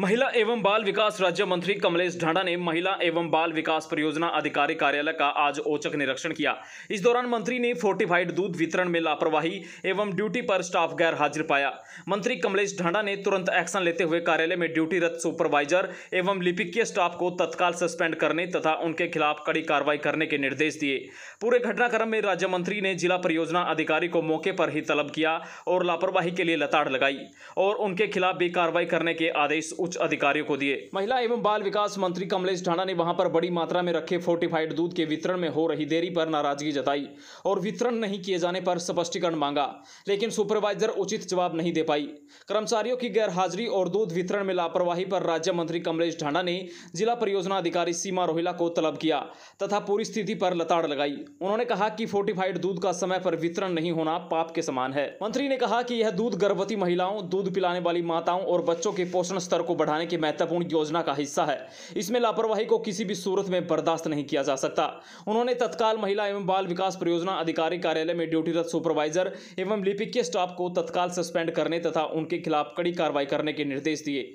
महिला एवं बाल विकास राज्य मंत्री कमलेश ढांडा ने महिला एवं बाल विकास परियोजना अधिकारी कार्यालय का आज औचक निरीक्षण किया इस दौरान मंत्री ने फोर्टिफाइड दूध वितरण में लापरवाही एवं ड्यूटी पर स्टाफ गैर हाजिर पाया मंत्री कमलेश ढांडा ने तुरंत एक्शन लेते हुए कार्यालय में ड्यूटीरत सुपरवाइजर एवं लिपिकीय स्टाफ को तत्काल सस्पेंड करने तथा उनके खिलाफ कड़ी कार्रवाई करने के निर्देश दिए पूरे घटनाक्रम में राज्य मंत्री ने जिला परियोजना अधिकारी को मौके पर ही तलब किया और लापरवाही के लिए लताड़ लगाई और उनके खिलाफ भी कार्रवाई करने के आदेश उच्च अधिकारियों को दिए महिला एवं बाल विकास मंत्री कमलेश ढाणा ने वहां पर बड़ी मात्रा में रखे फोर्टिफाइड दूध के वितरण में हो रही देरी पर नाराजगी जताई और वितरण नहीं किए जाने पर स्पष्टीकरण मांगा लेकिन सुपरवाइजर उचित जवाब नहीं दे पाई कर्मचारियों की गैरहाजिरी और दूध वितरण में लापरवाही पर राज्य मंत्री कमलेश ढाणा ने जिला परियोजना अधिकारी सीमा रोहिला को तलब किया तथा पूरी स्थिति पर लताड़ लगाई उन्होंने कहा कि फोर्टिफाइड दूध का समय पर वितरण नहीं होना पाप के समान है मंत्री ने कहा कि यह दूध गर्भवती महिलाओं दूध पिलाने वाली माताओं और बच्चों के पोषण स्तर को बढ़ाने की महत्वपूर्ण योजना का हिस्सा है इसमें लापरवाही को किसी भी सूरत में बर्दाश्त नहीं किया जा सकता उन्होंने तत्काल महिला एवं बाल विकास परियोजना अधिकारी कार्यालय में ड्यूटीरत सुपरवाइजर एवं लिपिक के स्टाफ को तत्काल सस्पेंड करने तथा उनके खिलाफ कड़ी कार्रवाई करने के निर्देश दिए